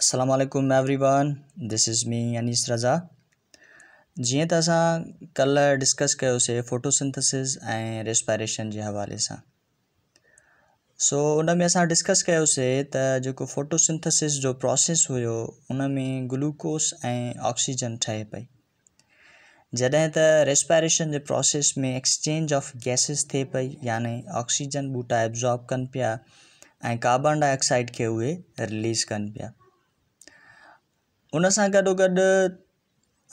Aslam everyone this is me Anees Raza जीअं त असां कल्ह डिस्कस कयोसीं फ़ोटोसिंथेसिस ऐं रेस्पायरेशन जे हवाले सां सो उन में असां डिस्कस कयोसीं त जेको जो प्रोसेस हुयो उन में ग्लूकोस ऑक्सीजन ठहे पई जॾहिं त रेस्पायरेशन जे प्रोसेस में एक्सचेंज ऑफ गैसिस थे पई याने ऑक्सीजन बूटा एब्ज़ॉर्ब कनि पिया कार्बन डाइऑक्साइड के उ रिलीज़ कन पिया उन सां गॾो गॾु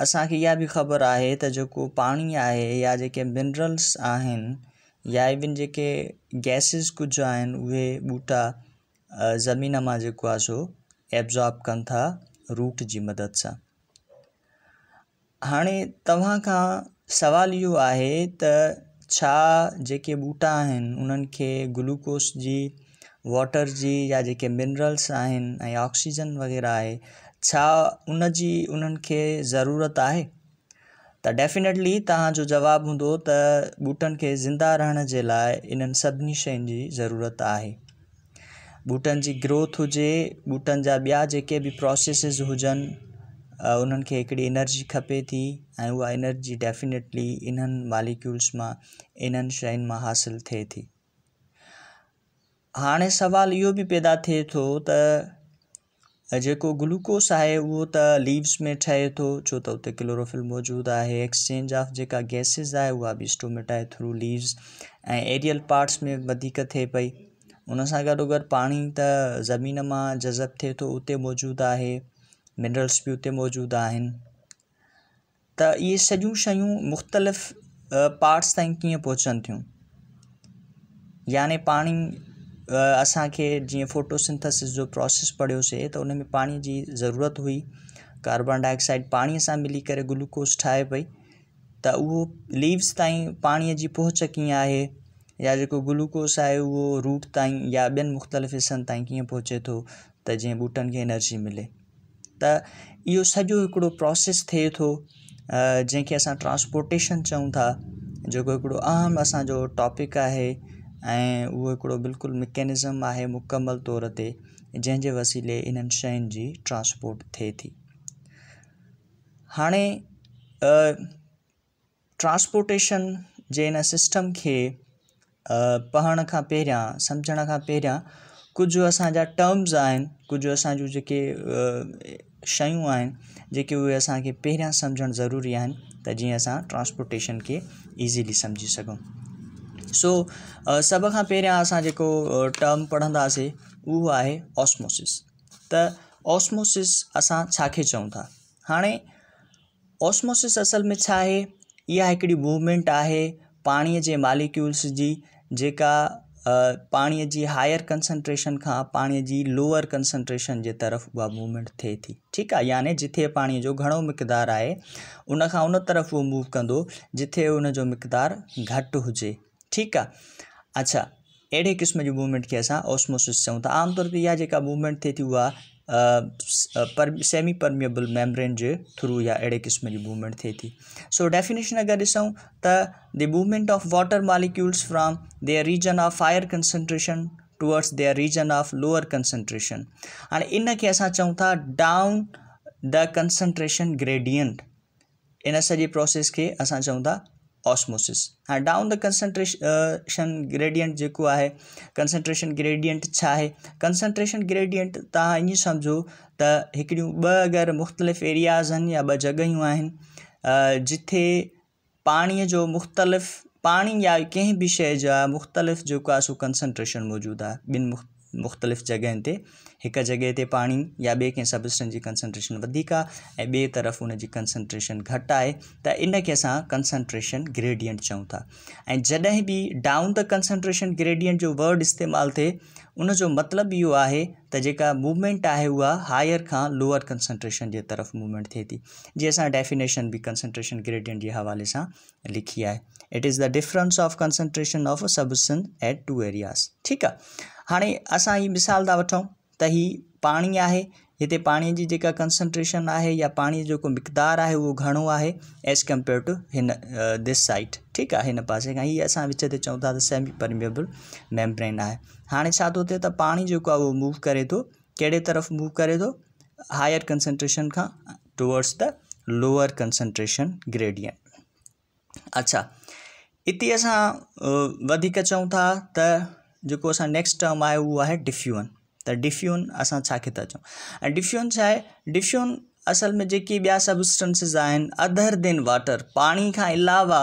असांखे इहा बि ख़बर आहे त जेको पाणी आहे या जेके मिनरल्स आहिनि या इविन जेके गैसिस कुझु आहिनि उहे ॿूटा ज़मीन मां जेको आहे सो एब्ज़ॉर्ब कनि था रूट जी मदद सां हाणे तव्हां खां सुवालु इहो आहे त छा जेके ॿूटा आहिनि उन्हनि खे ग्लूकोस जी वॉटर जी या जेके मिनरल्स आहिनि ऐं ऑक्सीजन वग़ैरह आहे छा उन जी उन्हनि खे ज़रूरत आहे त डेफिनेटली तव्हांजो जवाबु हूंदो त ॿूटनि खे ज़िंदा रहण जे लाइ इन्हनि सभिनी शयुनि जी ज़रूरत आहे ॿूटनि जी ग्रोथ हुजे ॿूटनि जा ॿिया जेके बि प्रोसेसिस हुजनि उन्हनि खे हिकिड़ी एनर्जी खपे थी ऐं उहा एनर्जी डेफिनेटली इन्हनि मालिक्यूल्स मां इन्हनि शयुनि मां हासिलु थिए थी हाणे सवाल इहो भी पैदा थे तो त जेको ग्लूकोस है वो त लीव्स में ठहे तो छो तो उते क्लोरोफिल मौजूदु आहे एक्सचेंज ऑफ जेका गैसिस वह भी stomata stomata through leaves aerial parts में थे थिए उन सां गॾो गॾु त ज़मीन में जज़ब थे तो उते मौजूद है मिनरल्स भी उते मौजूदु आहिनि त ये सजू शयूं मुख़्तलिफ़ पार्ट्स ताईं कीअं पहुचनि थियूं याने पाणी असांखे जीअं फोटोसिंथेसिस जो प्रोसेस पढ़ो से तो में पानी की ज़रूरत हुई कार्बन डाइऑक्साइड पानी से मिली कर ग्लूकोस ठाए पी तो वो लीव्स ताई पानी की पहुच कीअं या जो ग्लूकोस है वो रूट ताई या बेन मुख़्तलिफ़ हिस्सों ताईं कीअं तो जो बूटन के एनर्जी मिले तो यो सजो एक प्रोसेस थे तो जैसे अस ट्रांसपोर्टेशन चऊं था जो एक अहम असो टॉपिक है ऐं उहो हिकिड़ो बिल्कुलु मिकेनिज़म आहे तौर ते जैसे वसीले इन शयुनि जी ट्रांस्पोर्ट थी हाँ ट्रांसपोर्टेशन जे इन सिस्टम के पढ़ने का पहिरियां सम्झण का पहिरियां कुछ असांजा टर्म्स आज कुछ असांजूं जेके शयूं आहिनि जेके उहे असांखे पहिरियां सम्झणु ज़रूरी है जी अस ट्रांसपोर्टेशन के इजीली समझी सकूँ सो सब खां पहिरियां असो टर्म पढ़ंदासीं उहो आहे ऑस्मोसिस त ऑस्मोसिस असां छाखे था हाणे ऑस्मोसिस असल में छा आहे इहा हिकिड़ी मूवमेंट आहे पानी के मालिक्यूल्स की जेका पाणीअ जी हायर कंसंट्रेशन का पानी की लोअर कंसंट्रेशन जे तरफ़ वह मूवमेंट थे थी ठीक है यानि जिथे पानी जो घणो मिक़दारु है उन तरफ़ वो मूव कंदो जिथे उन जो मिक़दारु घटि ठीक है अच्छा अड़े किस्म जो मूवमेंट के असा ऑस्मोसिस चऊं था तो आमतौर पर इहा मूवमेंट थे थी वह पर सेमी परमिएबल मेम्ब्रेन के थ्रू या अड़े क़िस्म की मूवमेंट थे थी सो डेफिनेशन अगर तो ऐसा त the movement of water molecules from their region of higher concentration towards their region of lower concentration हाँ इनके खे असां था डाउन द कंसंट्रेशन ग्रेडियंट इन सजे प्रोसेस के असां चऊं था ऑस्मोसिस हाँ डाउन द कंसनट्रेशन ग्रेडियंट जो है कंसनट्रेशन ग्रेडियंट छा कंसनट्रेशन ग्रेडियंट तव्हां ईअं सम्झो त हिकिड़ियूं मुख़्तलिफ़ एरियाजन या ब जगह जिथे पानी जो मुख़्तलिफ़ पानी या कंहिं भी शइ जा मुख़्तलिफ़ जेको आहे सो कंसनट्रेशन मौजूदु मुख़्तलिफ़ जगह एक जगह से पानी या बे कें सबस्टेंस की कंसंट्रेशन वधीक आहे ऐं ॿिए तरफ़ उन जी कंसंट्रेशन घटि आहे त इनखे ग्रेडियंट चऊं था ऐं जॾहिं डाउन द कंसंट्रेशन ग्रेडियंट जो वर्ड इस्तेमाल थे उनजो मतलब यो है त जेका मूवमेंट है वह हायर का लोअर कंसंट्रेशन जे तरफ़ मूवमेंट थे थी जीअं असां डेफिनेशन भी कंसंट्रेशन ग्रेडियंट के हवाले से लिखी है it is the difference of concentration of substance at two areas ठीक आहे हाणे असां मिसाल था वठूं त है इतने पानी की जी जेका कंसंट्रेशन या पानी जो मकदार है वो उहो घणो है as compare to in this site ठीक है इन पासे का ये असं विच ते चौंता तो त सेमी परमेबल मेम्ब्रेन है हाँ छा थो थिए त मूव करे तो कड़े तरफ़ मूव करे तो हायर कंसंट्रेशन का towards the lower concentration gradient अच्छा इत असां वधीक तो जो असा नेक्स्ट टर्म आहे वो है डिफ्यूअन त डिफ्यून अस छाखे डिफ्यून छा डिफ्यून असल में जी ॿिया सबस्टेंसिस अदर देन वाटर पानी खां अलावा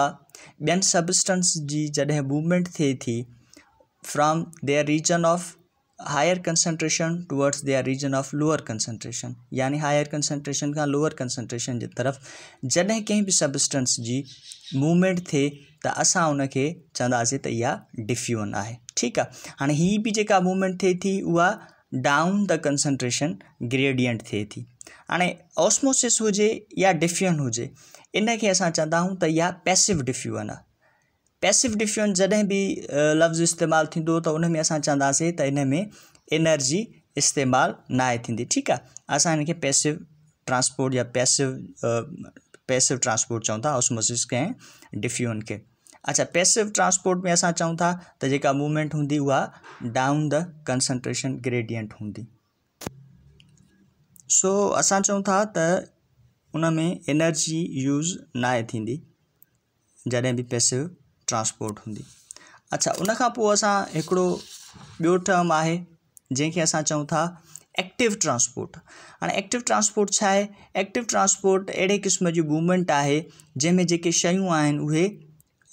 ॿियनि सबस्टेंस की जॾहिं मूवमेंट थे थी from their region of higher concentration towards their region of lower concentration यानी हायर कंसनट्रेशन का लोअर कंसनट्रेशन जे तरफ़ जॾहिं कंहिं बि सबस्टेंस जी मूवमेंट थे तो असां उनखे चवंदासीं त इहा डिफ्यून आहे ठीकु आहे हाणे हीअ बि जेका मूवमेंट थे थी उहा डाउन द કન્સન્ટ્રેશન ગ્રેડિયન્ટ थे थी हाणे ऑस्मोसिस हुजे या डिफ्यूजन हुजे इन खे असां चवंदा आहियूं त इहा पैसिव डिफ्यूजन आहे पैसिव डिफ्यूजन जॾहिं बि लफ़्ज़ इस्तेमालु थींदो त उन में असां चवंदासीं एनर्जी इस्तेमाल नाहे थी तो तो ठीक आहे असां हिन पैसिव ट्रांसपोर्ट या पैसिव पैसिव ट्रांसपोर्ट चऊं था ऑस्मोसिस कंहिं डिफ्यूजन खे अच्छा पैसिव ट्रांसपोर्ट में असा चऊं था त जेका मूवमेंट हूंदी उहा डाउन द कंसंट्रेशन ग्रेडियंट हूंदी सो अस असां था त उन एनर्जी यूज़ ना थी जॾहिं बि पैसिव ट्रांसपोर्ट होंगी अच्छा उन खां बो असां हिकिड़ो ॿियो टर्म आहे जंहिंखे असां चऊं था एक्टिव ट्रांसपोर्ट हाँ एक्टिव ट्रांसपोर्ट छा आहे एक्टिव ट्रांसपोर्ट अड़े क़िस्म जी मूवमेंट आहे जंहिंमें जेके शयूं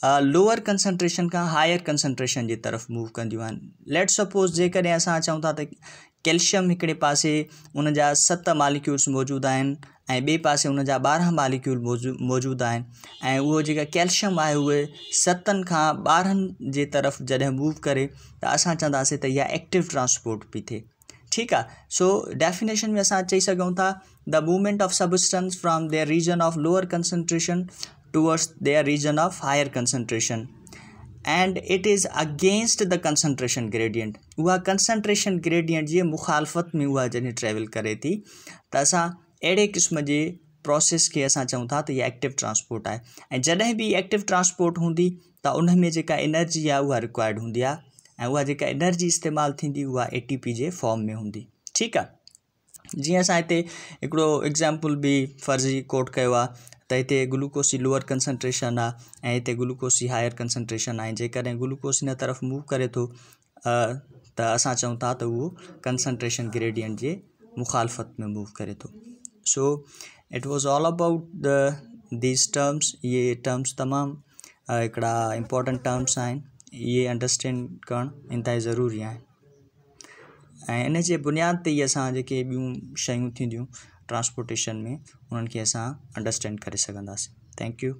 लोअर कंसनट्रेशन का हायर कंसनट्रेशन जे तरफ़ मूव कंदियूं आहिनि लेट सपोज़ जेकॾहिं असां अचूं था त तो कैल्शियम हिकिड़े पासे उन जा सत मालिक्यूल्स मौजूदु आहिनि ऐं ॿिए पासे हुन जा ॿारहं मालिक्यूल मौजू मौजूदु आहिनि ऐं उहो जेका कैल्शियम आहे उहे सतनि खां ॿारहनि जे तरफ़ जॾहिं मूव करे त असां चवंदासीं त इहा एक्टिव ट्रांसपोर्ट पई थिए ठीकु आहे सो डेफिनेशन में असां चई सघूं था the movement of substance from the region of lower concentration towards their region of higher concentration and it is against the concentration gradient उहा कंसनट्रेशन ग्रेडियंट जी मुखालफ़त में उहा जॾहिं ट्रेवल करे थी त तो असां अहिड़े क़िस्म जे प्रोसेस खे असां चऊं था त इहा एक्टिव ट्रांसपोर्ट आहे ऐं जॾहिं बि एक्टिव ट्रांसपोर्ट हूंदी त उन में जेका एनर्जी आहे उहा रिक्वायर्ड हूंदी आहे ऐं उहा जेका एनर्जी इस्तेमालु थींदी उहा ए टी पी जे फॉर्म में हूंदी ठीकु आहे जीअं असां हाँ, हिते एक एग्ज़ाम्पल भी फर्ज़ी कोट कयो आहे તૈતે ગ્લુકોસી લોઅર કન્સન્ટ્રેશન આ ऐं हिते ग्लूकोस हायर कंसनट्रेशन आहे जेकॾहिं ग्लूकोस इन तरफ़ मूव करे तो त असां चऊं था कंसनट्रेशन ग्रेडियंट के मुखालफ़त में मूव करे तो so it was all about the these terms ये टर्म्स तमाम हिकिड़ा इंपॉर्टेंट टर्म्स आहिनि ये अंडरस्टैंड कर इंतिहा ज़रूरी है ऐं इन बुनियाद ते ई असां जेके ट्रांस्पोटेशन में उन्हनि खे असां अंडरस्टैंड करे सघंदासीं थैंक्यू